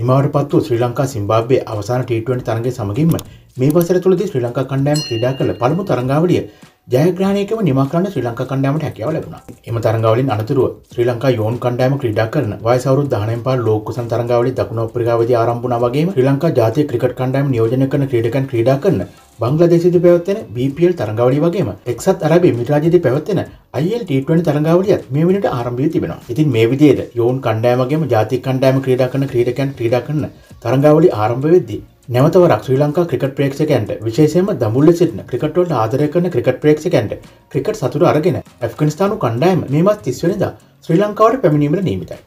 නිමාවට පත්ව ශ්‍රී ලංකා සිම්බාබ්වේ අවසාන ටීටුවනි තරගේ සමගින්ම මේ වසර තුළදී ශ්‍රී ලංකා කණ්ඩායම ක්‍රීඩා කළ පළමු තරංගාවලිය ජයග්‍රහණයකම නිමාකරන්න ශ්‍රී ලංකා කණ්ඩෑමට හැකියාව ලැබුණා. එම තරඟාවලින් අනතුරුව ශ්‍රී ලංකා යෝන් කණ්ඩෑම ක්‍රීඩා කරන වයස අවුරුදු 19න් පාර ලෝක කුසන් තරඟාවලිය දකුණු අප්‍රිකාවේදී ආරම්භ වුණා වගේම ශ්‍රී ලංකා ජාතිය ක්‍රිකට් කණ්ඩෑම නියෝජනය කරන ක්‍රීඩකයන් ක්‍රීඩා කරන බංග්ලාදේශයේදී පැවැත්වෙන BPL තරඟාවලිය වගේම එක්සත් අරාබි එමිරාතයේදී පැවැත්වෙන IL T20 තරඟාවලියත් මේ වෙනට ආරම්භ වී තිබෙනවා. ඉතින් මේ විදිහට යෝන් කණ්ඩෑම වගේම ජාතික කණ්ඩෑම ක්‍රීඩා කරන ක්‍රීඩකයන් ක්‍රීඩා කරන තරඟාවලිය ආරම්භ වෙද්දී නැවතවරක් ශ්‍රී ලංකා ක්‍රිකට ප්‍රේක්ෂකන්ට විශේෂම දමුල්ල සිටන ක්‍රිකටවල් ආදරය කරන ක්‍රිකට ප්‍රේක්ෂකන්ට ක්‍රිකට් සතුර අරගෙන ඇෆ්ගනිස්ථානු කණ්ඩායම මේමත් තිස්වනිද ශ්‍රී ලංකාවට පැමිණීමට නීමිතයි.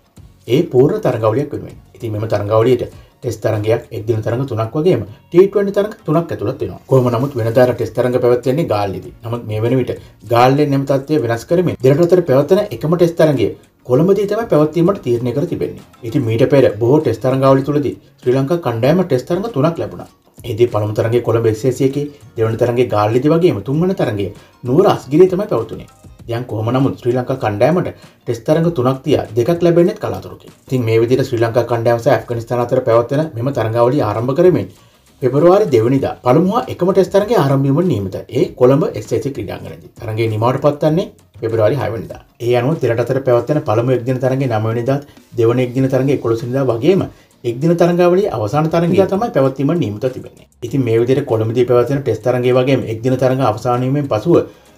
ඒ පූර්ණ තරගවලයක් වෙනුවෙන් ඉතින් මෙම තරගවලියට ටෙස් තරගයක් එක්දින තරඟ තුනක් වගේ ට තරග තුනක් ඇතුළත් වෙන කොම නමුත් වෙනදාර ටෙස් තරඟ පැවත්වන්නේ ගාල්ලෙද නමුත් මේ වෙන විට ගාල්ලෙන් නැමතත්වය වෙනස් කරමින් දෙරටතර පැවත්තන එකම ටෙස් තරගේ කොළඹදී තම පැවත්වීමට තීරණය කර තිබෙන්නේ ඉති මීට පෙර බොහෝ ටෙස්තරංගාවලි තුළද ශ්‍රී ලංකා කණ්ඩෑම ටෙස්තරග තුනක් ලැබුණ එහිදී පළමුතරගේ කොළඹ එසේසියක දෙවන තරගේ ගාල්ලිදි වගේම තුන්වන තරගේ නුවර අස්ගිරී තම පැවතුනේ යන් කොහම නමුත් ශ්‍රී ලංකා කණ්ඩෑමට ටෙස්තරග තුනක් තිය දෙකක් ලැබෙනෙත් කලාතුරක තින් මේ විදිට ශ්‍රී ලංකා කණ්ඩෑමස ඇෆ්ගනිස්ථාන අතර පැවත්වෙන මෙම තරගාවලි ආරම්භ කරමින් පෙබරවාරි දෙවනිදා පළමුවා එකම ටෙස්තරගේ ආරම්භීම නීමත ඒ කොළඹ එස්සේසි ක්‍රඩාංගනද තරගේ නිමාට පත්වන්නේ පෙබරවාරි හයවනිදා ඒ අනුව තෙරටතර පැවත්වන පළමු එක්දින තරගේ නමවනිදා දෙවන එක්දින තරගේ කොළොසිනිදා වගේම එක්දින තරගාවලේ අවසාන තරගය තමයි පැවත්වීම නියමිත තිබෙන්නේ. ඉතින් මේ විදිහට කොළඹදී පැවැත්වෙන ටෙස්ට් තරගයේ වගේම එක්දින තරග අවසානීමෙන් පසුව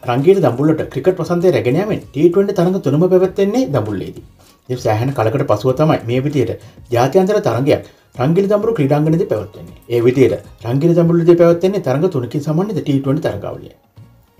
රංගීට දඹුල්ලට ක්‍රිකට් වසන්තය රැගෙන යමින් T20 තරග තුනම පැවැත්වෙන්නේ දඹුල්ලේදී. ඉතින් සෑහෙන කලකට පසුව තමයි මේ විදිහට ජාත්‍යන්තර තරගයක් රංගිල දඹුරු ක්‍රීඩාංගණයේදී පැවැත්වෙන්නේ. ඒ විදිහට රංගිල දඹුල්ලේදී පැවැත්වෙන්නේ තරග තුනකින් සමන්විත T20 තරගාවලිය.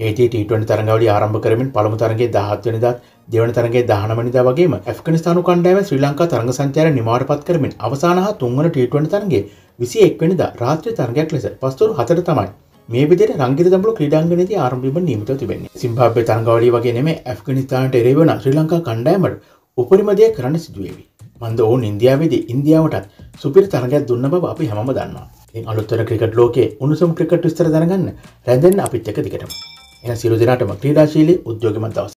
ඒටට තරගවල ආරම්භ කරමින් පළමු තරගේ දහත්වනිදත් දෙවන තරගේ දහනමනිද වගේ ෆිනිස්ානු කණ්ඩෑම ශ්‍රී ලංකා තරග සංචාර නිමාට පත් කරමින් අවසානහ තුන්වන ටට තරගේ විසි එක්වනිද රාත්‍ර තරගයක් ලෙස පස්තුර හතර තමයි මේ විදර රංගි දම්පු ක්‍රඩාංගනති ආරම්භිම නීමත තිබෙන සිම්භාප්‍ය තරගවලි වගේනෙම ඇෆ්ගනිස්ානට එරෙවන ශ්‍රී ලංකා කණ්ඩෑමට උපරිමදය කරන්න සිදුවේවි. මන්ද ඔවුන් ඉන්දියාවේදී ඉන්දියාවටත් සුපිරි තරගයක් දුන්න බව අපි හැම දන්නවා. අලුත්තර ක්‍රිකට ලෝකේ උණුසුම් ක්‍රිකට විස්තර දරගන්න රැඳෙන් අපිත් එක දිගටම. එන සියලු දෙනාටම ක්‍රීඩාශීලී උද්‍යෝගිමත් දවසක්